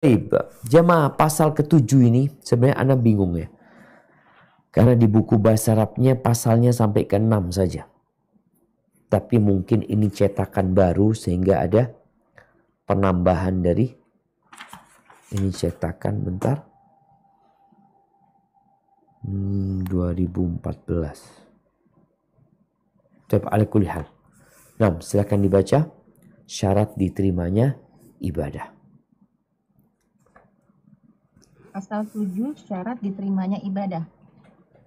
Baik, Jemaah pasal ketujuh ini sebenarnya Anda bingung ya. Karena di buku bahasa Arabnya pasalnya sampai ke enam saja. Tapi mungkin ini cetakan baru sehingga ada penambahan dari ini cetakan bentar. Hmm, 2014. Tapi alikulihan. Nah, silakan dibaca syarat diterimanya ibadah. Pasal 7 syarat diterimanya ibadah.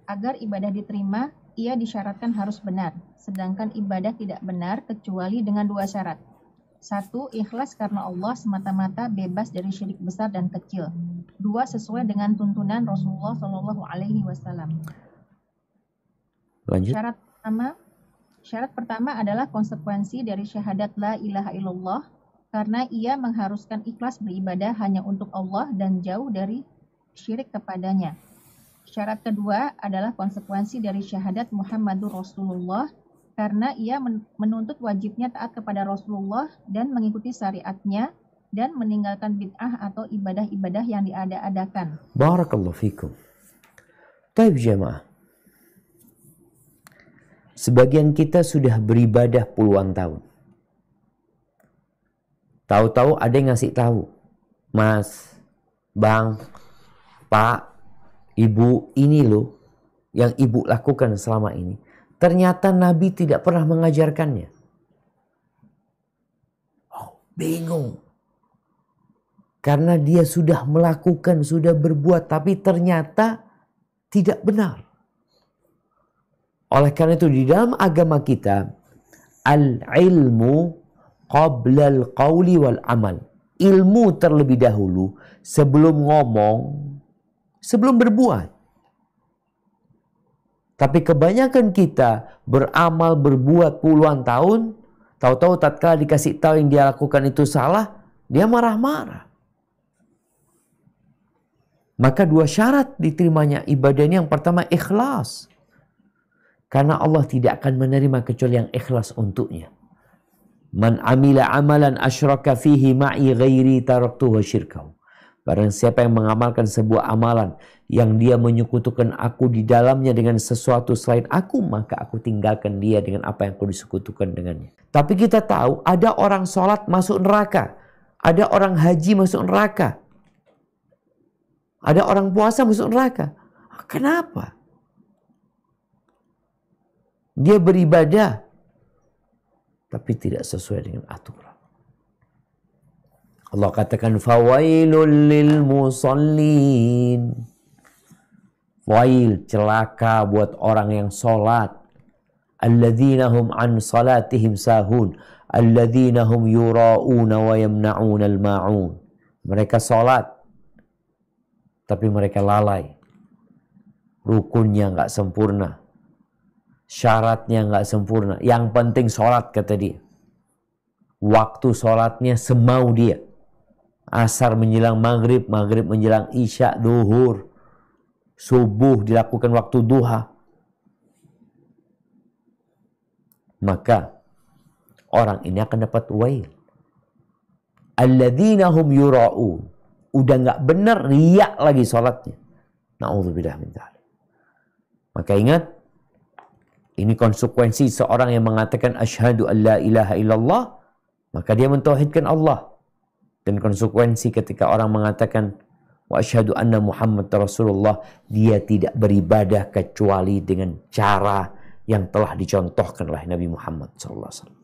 Agar ibadah diterima, ia disyaratkan harus benar, sedangkan ibadah tidak benar kecuali dengan dua syarat. Satu, ikhlas karena Allah semata-mata bebas dari syirik besar dan kecil. Dua, sesuai dengan tuntunan Rasulullah Shallallahu Alaihi Wasallam. Syarat pertama, syarat pertama adalah konsekuensi dari syahadat la ilaha illallah karena ia mengharuskan ikhlas beribadah hanya untuk Allah dan jauh dari syirik kepadanya. Syarat kedua adalah konsekuensi dari syahadat Muhammadur Rasulullah karena ia menuntut wajibnya taat kepada Rasulullah dan mengikuti syariatnya dan meninggalkan bid'ah atau ibadah-ibadah yang diada-adakan. Barakallahu fikum. Taib jemaah. Sebagian kita sudah beribadah puluhan tahun. Tahu-tahu ada yang ngasih tahu. Mas, Bang, Pak, Ibu, ini loh yang Ibu lakukan selama ini. Ternyata Nabi tidak pernah mengajarkannya. Oh, bingung. Karena dia sudah melakukan, sudah berbuat, tapi ternyata tidak benar. Oleh karena itu di dalam agama kita al-ilmu qabla al-qawli wal amal. Ilmu terlebih dahulu sebelum ngomong, sebelum berbuat. Tapi kebanyakan kita beramal berbuat puluhan tahun, tahu-tahu tatkala dikasih tahu yang dia lakukan itu salah, dia marah-marah. Maka dua syarat diterimanya ibadah ini yang pertama ikhlas. Karena Allah tidak akan menerima kecuali yang ikhlas untuknya. Man amila amalan asyraka fihi ma'i ghairi taraktuhu syirkau. Barang siapa yang mengamalkan sebuah amalan yang dia menyekutukan aku di dalamnya dengan sesuatu selain aku, maka aku tinggalkan dia dengan apa yang aku disekutukan dengannya. Tapi kita tahu ada orang sholat masuk neraka. Ada orang haji masuk neraka. Ada orang puasa masuk neraka. Kenapa? Dia beribadah tapi tidak sesuai dengan aturan. Allah katakan fawailul lil musallin. Wail celaka buat orang yang salat. Alladzina hum an salatihim sahun. Alladzina hum yura'una wa yamna'una al-ma'un. Mereka salat tapi mereka lalai. Rukunnya nggak sempurna. Syaratnya nggak sempurna. Yang penting sholat kata dia. Waktu sholatnya semau dia asar menjelang maghrib, maghrib menjelang isya, duhur, subuh dilakukan waktu duha. Maka orang ini akan dapat wail. Alladzina hum yura'un. Udah nggak benar riak lagi sholatnya. Na'udzubillah min Maka ingat ini konsekuensi seorang yang mengatakan asyhadu an la ilaha illallah maka dia mentauhidkan Allah dan konsekuensi ketika orang mengatakan wa asyhadu anna Muhammad Rasulullah, dia tidak beribadah kecuali dengan cara yang telah dicontohkan oleh Nabi Muhammad sallallahu alaihi wasallam.